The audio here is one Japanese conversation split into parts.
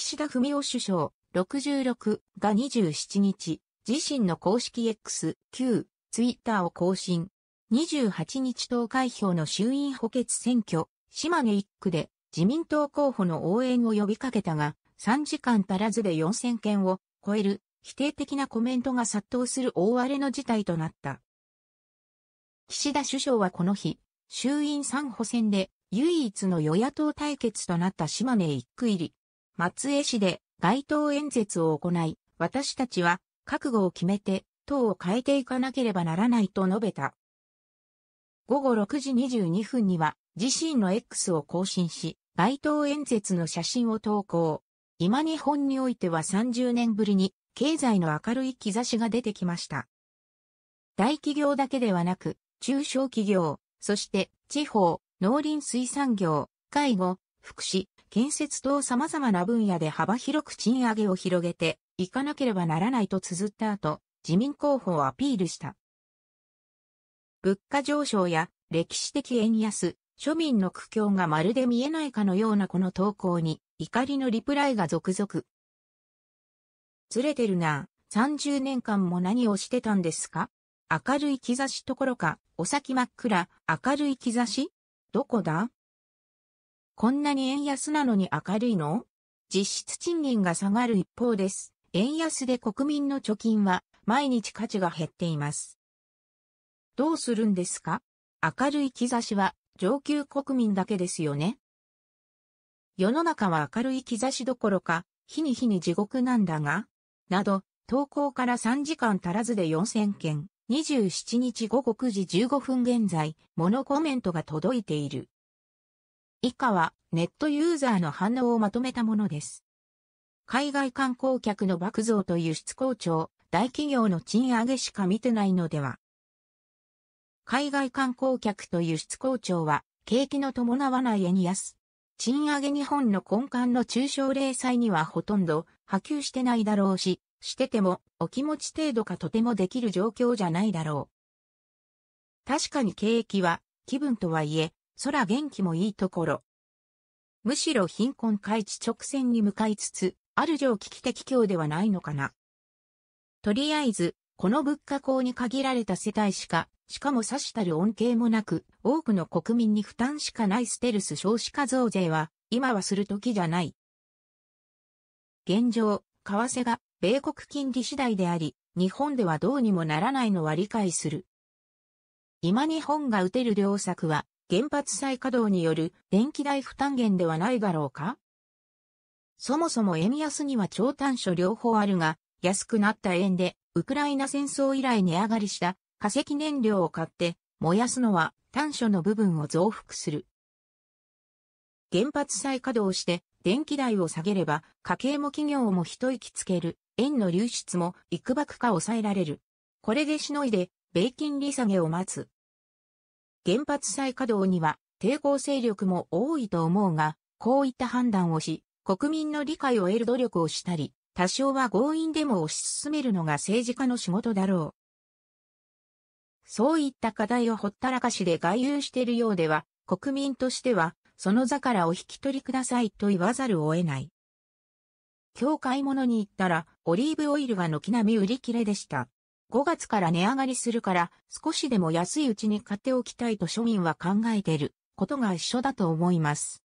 岸田文雄首相、66が27日、自身の公式 X、Q、ツイッターを更新。28日投開票の衆院補欠選挙、島根1区で自民党候補の応援を呼びかけたが、3時間足らずで4000件を超える否定的なコメントが殺到する大荒れの事態となった。岸田首相はこの日、衆院3補選で唯一の与野党対決となった島根1区入り、松江市で街頭演説を行い、私たちは覚悟を決めて党を変えていかなければならないと述べた。午後6時22分には自身の X を更新し、街頭演説の写真を投稿。今日本においては30年ぶりに経済の明るい兆しが出てきました。大企業だけではなく、中小企業、そして地方、農林水産業、介護、福祉、建設等様々な分野で幅広く賃上げを広げていかなければならないと綴った後、自民候補をアピールした。物価上昇や歴史的円安、庶民の苦境がまるで見えないかのようなこの投稿に怒りのリプライが続々。ずれてるな30年間も何をしてたんですか明るい兆しどころか、お先真っ暗、明るい兆しどこだこんなに円安なのに明るいの実質賃金が下がる一方です。円安で国民の貯金は毎日価値が減っています。どうするんですか明るい兆しは上級国民だけですよね。世の中は明るい兆しどころか、日に日に地獄なんだが、など、投稿から3時間足らずで4000件、27日午後9時15分現在、モノコメントが届いている。以下はネットユーザーの反応をまとめたものです。海外観光客の爆増と輸出好調、大企業の賃上げしか見てないのでは。海外観光客と輸出好調は、景気の伴わない円安。賃上げ日本の根幹の中小零細にはほとんど波及してないだろうし、しててもお気持ち程度かとてもできる状況じゃないだろう。確かに景気は気分とはいえ空元気もいいところ。むしろ貧困開地直線に向かいつつ、ある上危機的境ではないのかな。とりあえず、この物価高に限られた世帯しか、しかも差したる恩恵もなく、多くの国民に負担しかないステルス少子化増税は、今はする時じゃない。現状、為替が米国金利次第であり、日本ではどうにもならないのは理解する。今日本が打てる良策は、原発再稼働による電気代負担減ではないだろうかそもそも円安には超短所両方あるが、安くなった円で、ウクライナ戦争以来値上がりした化石燃料を買って燃やすのは短所の部分を増幅する。原発再稼働して電気代を下げれば家計も企業も一息つける円の流出も幾ばくか抑えられる。これでしのいで米金利下げを待つ。原発再稼働には抵抗勢力も多いと思うが、こういった判断をし、国民の理解を得る努力をしたり、多少は強引でも推し進めるのが政治家の仕事だろう。そういった課題をほったらかしで外遊しているようでは、国民としては、その座からお引き取りくださいと言わざるを得ない。今日買い物に行ったら、オリーブオイルが軒並み売り切れでした。5月から値上がりするから、少しでも安いうちに買っておきたいと庶民は考えていることが一緒だと思います。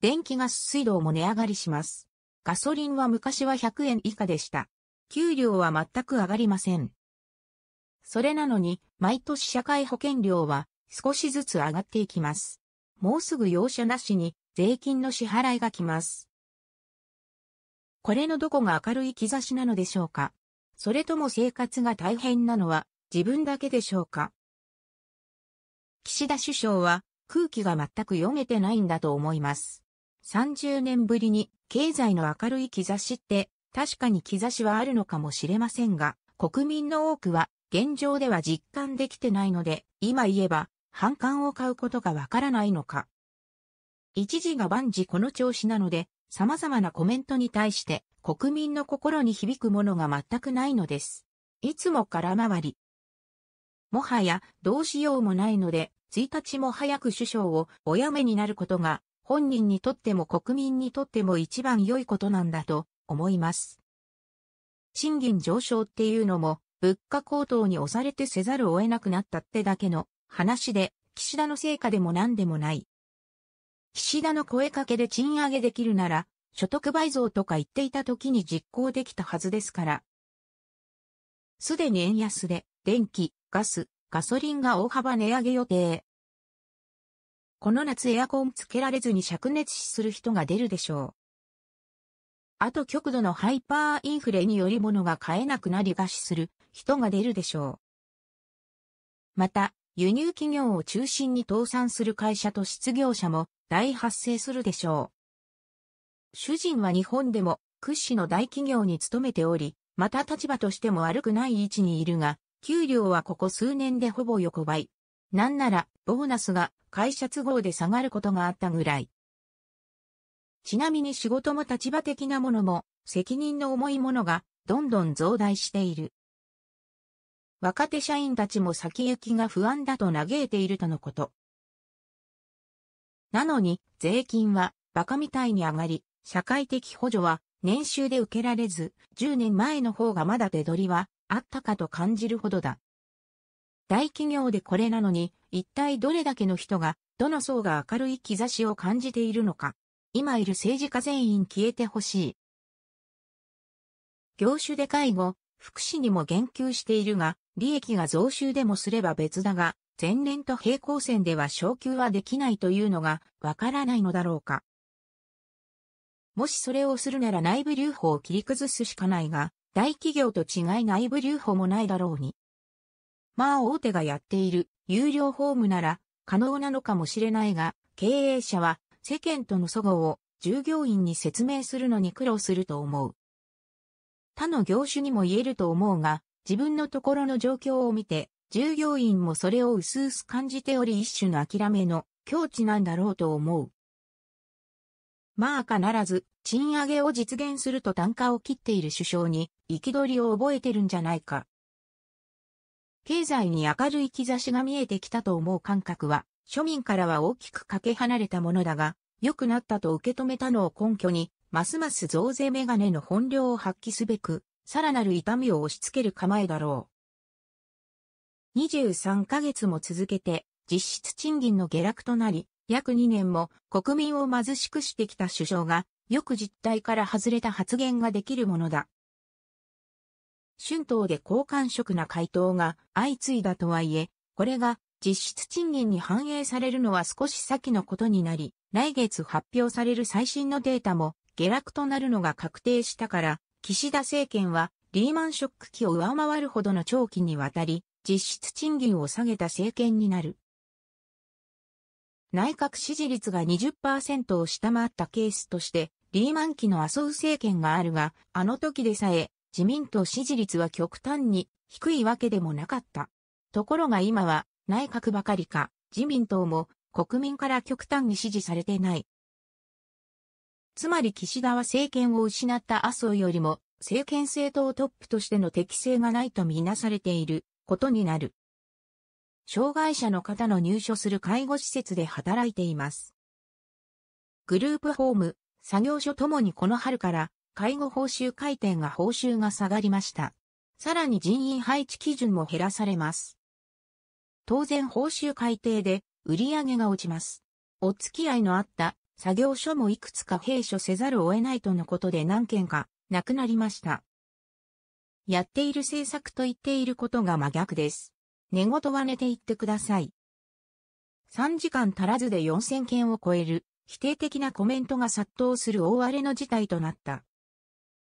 電気ガス水道も値上がりします。ガソリンは昔は100円以下でした。給料は全く上がりません。それなのに、毎年社会保険料は少しずつ上がっていきます。もうすぐ容赦なしに税金の支払いが来ます。これのどこが明るい兆しなのでしょうかそれとも生活が大変なのは自分だけでしょうか岸田首相は空気が全く読めてないんだと思います。30年ぶりに経済の明るい兆しって確かに兆しはあるのかもしれませんが、国民の多くは現状では実感できてないので、今言えば反感を買うことがわからないのか。一時が万事この調子なので、様々なコメントに対して国民の心に響くものが全くないのです。いつも空回り。もはやどうしようもないので、1日も早く首相をお辞めになることが本人にとっても国民にとっても一番良いことなんだと思います。賃金上昇っていうのも物価高騰に押されてせざるを得なくなったってだけの話で岸田の成果でも何でもない。岸田の声かけで賃上げできるなら、所得倍増とか言っていた時に実行できたはずですから。すでに円安で、電気、ガス、ガソリンが大幅値上げ予定。この夏エアコンつけられずに灼熱死する人が出るでしょう。あと極度のハイパーインフレにより物が買えなくなり餓死する人が出るでしょう。また、輸入企業を中心に倒産する会社と失業者も大発生するでしょう。主人は日本でも屈指の大企業に勤めており、また立場としても悪くない位置にいるが、給料はここ数年でほぼ横ばい。なんなら、ボーナスが会社都合で下がることがあったぐらい。ちなみに仕事も立場的なものも、責任の重いものが、どんどん増大している。若手社員たちも先行きが不安だと嘆いているとのこと。なのに、税金は、バカみたいに上がり、社会的補助は、年収で受けられず、10年前の方がまだ手取りは、あったかと感じるほどだ。大企業でこれなのに、一体どれだけの人が、どの層が明るい兆しを感じているのか。今いる政治家全員消えてほしい。業種で介護、福祉にも言及しているが、利益が増収でもすれば別だが、前年と平行線では昇級はできないというのがわからないのだろうか。もしそれをするなら内部留保を切り崩すしかないが、大企業と違い内部留保もないだろうに。まあ大手がやっている有料ホームなら可能なのかもしれないが、経営者は世間との齟齬を従業員に説明するのに苦労すると思う。他の業種にも言えると思うが、自分のところの状況を見て従業員もそれを薄々感じており一種の諦めの境地なんだろうと思う。まあ必ず賃上げを実現すると単価を切っている首相に憤りを覚えてるんじゃないか。経済に明るい兆しが見えてきたと思う感覚は庶民からは大きくかけ離れたものだが、良くなったと受け止めたのを根拠に、ますます増税メガネの本領を発揮すべく、さらなる痛みを押し付ける構えだろう。23ヶ月も続けて実質賃金の下落となり、約2年も国民を貧しくしてきた首相が、よく実態から外れた発言ができるものだ。春闘で好感触な回答が相次いだとはいえ、これが実質賃金に反映されるのは少し先のことになり、来月発表される最新のデータも下落となるのが確定したから、岸田政権はリーマンショック期を上回るほどの長期にわたり、実質賃金を下げた政権になる。内閣支持率が20%を下回ったケースとして、リーマン期の麻生政権があるが、あの時でさえ、自民党支持率は極端に低いわけでもなかった。ところが今は、内閣ばかりか、自民党も国民から極端に支持されてない。つまり岸田は政権を失った麻生よりも、政権政党トップとしての適性がないとみなされている。ことになる。障害者の方の入所する介護施設で働いています。グループホーム、作業所ともにこの春から介護報酬改定が報酬が下がりました。さらに人員配置基準も減らされます。当然報酬改定で売り上げが落ちます。お付き合いのあった作業所もいくつか閉所せざるを得ないとのことで何件かなくなりました。やっている政策と言っていることが真逆です。寝言は寝ていってください。3時間足らずで4000件を超える否定的なコメントが殺到する大荒れの事態となった。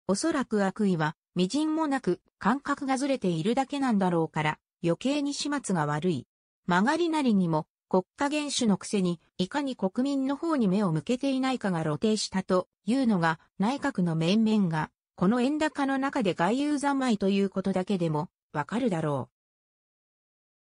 おそらく悪意は、微塵もなく感覚がずれているだけなんだろうから、余計に始末が悪い。曲がりなりにも国家元首のくせに、いかに国民の方に目を向けていないかが露呈したというのが内閣の面々がこの円高の中で外遊三昧ということだけでもわかるだろう。